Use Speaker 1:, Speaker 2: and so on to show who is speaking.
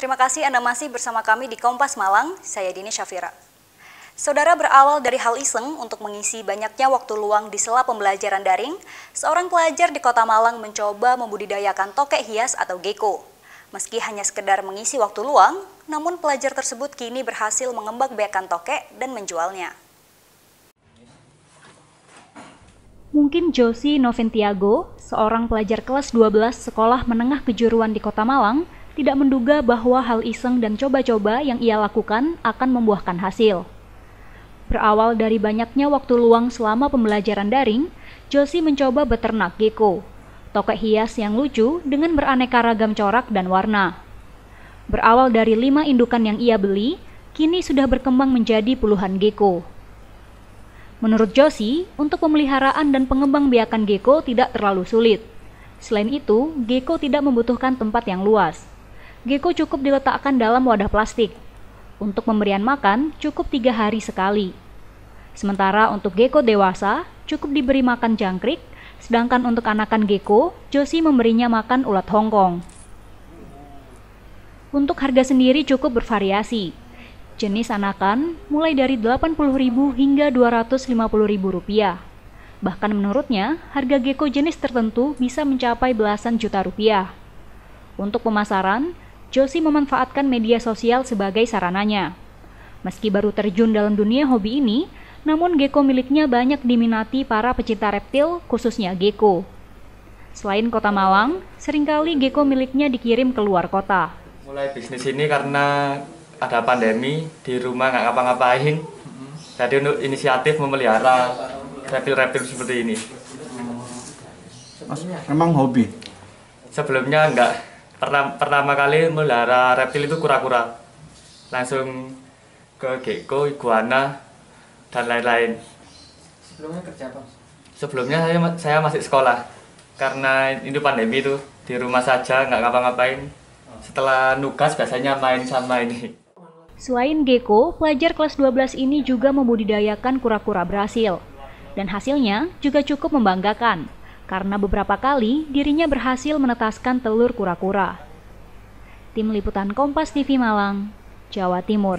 Speaker 1: Terima kasih Anda masih bersama kami di Kompas Malang, saya Dini Syafira. Saudara berawal dari hal iseng untuk mengisi banyaknya waktu luang di sela pembelajaran daring, seorang pelajar di kota Malang mencoba membudidayakan tokek hias atau gecko. Meski hanya sekedar mengisi waktu luang, namun pelajar tersebut kini berhasil mengembak biakan tokek dan menjualnya. Mungkin Josie Noventiago, seorang pelajar kelas 12 Sekolah Menengah Kejuruan di Kota Malang, tidak menduga bahwa hal iseng dan coba-coba yang ia lakukan akan membuahkan hasil. Berawal dari banyaknya waktu luang selama pembelajaran daring, Josie mencoba beternak gecko, tokek hias yang lucu dengan beraneka ragam corak dan warna. Berawal dari lima indukan yang ia beli, kini sudah berkembang menjadi puluhan gecko. Menurut Josie, untuk pemeliharaan dan pengembang biakan gecko tidak terlalu sulit. Selain itu, gecko tidak membutuhkan tempat yang luas. Gecko cukup diletakkan dalam wadah plastik. Untuk pemberian makan, cukup tiga hari sekali. Sementara untuk gecko dewasa, cukup diberi makan jangkrik, sedangkan untuk anakan gecko, Josie memberinya makan ulat Hongkong. Untuk harga sendiri cukup bervariasi. Jenis anakan mulai dari Rp80.000 hingga Rp250.000. Bahkan menurutnya, harga gecko jenis tertentu bisa mencapai belasan juta rupiah. Untuk pemasaran, Josie memanfaatkan media sosial sebagai sarananya. Meski baru terjun dalam dunia hobi ini, namun gecko miliknya banyak diminati para pecinta reptil, khususnya gecko. Selain kota Malang, seringkali gecko miliknya dikirim ke luar kota.
Speaker 2: Mulai bisnis ini karena ada pandemi, di rumah nggak ngapa-ngapain, jadi untuk inisiatif memelihara reptil-reptil seperti ini.
Speaker 1: Mas, memang hobi?
Speaker 2: Sebelumnya enggak, pertama, pertama kali melihara reptil itu kura-kura langsung ke gecko, iguana dan lain-lain sebelumnya kerja apa? sebelumnya saya, saya masih sekolah karena ini pandemi itu di rumah saja nggak ngapa-ngapain oh. setelah nugas biasanya main sama ini
Speaker 1: Selain gecko, pelajar kelas 12 ini juga membudidayakan kura-kura Brasil. Dan hasilnya juga cukup membanggakan karena beberapa kali dirinya berhasil menetaskan telur kura-kura. Tim Liputan Kompas TV Malang, Jawa Timur.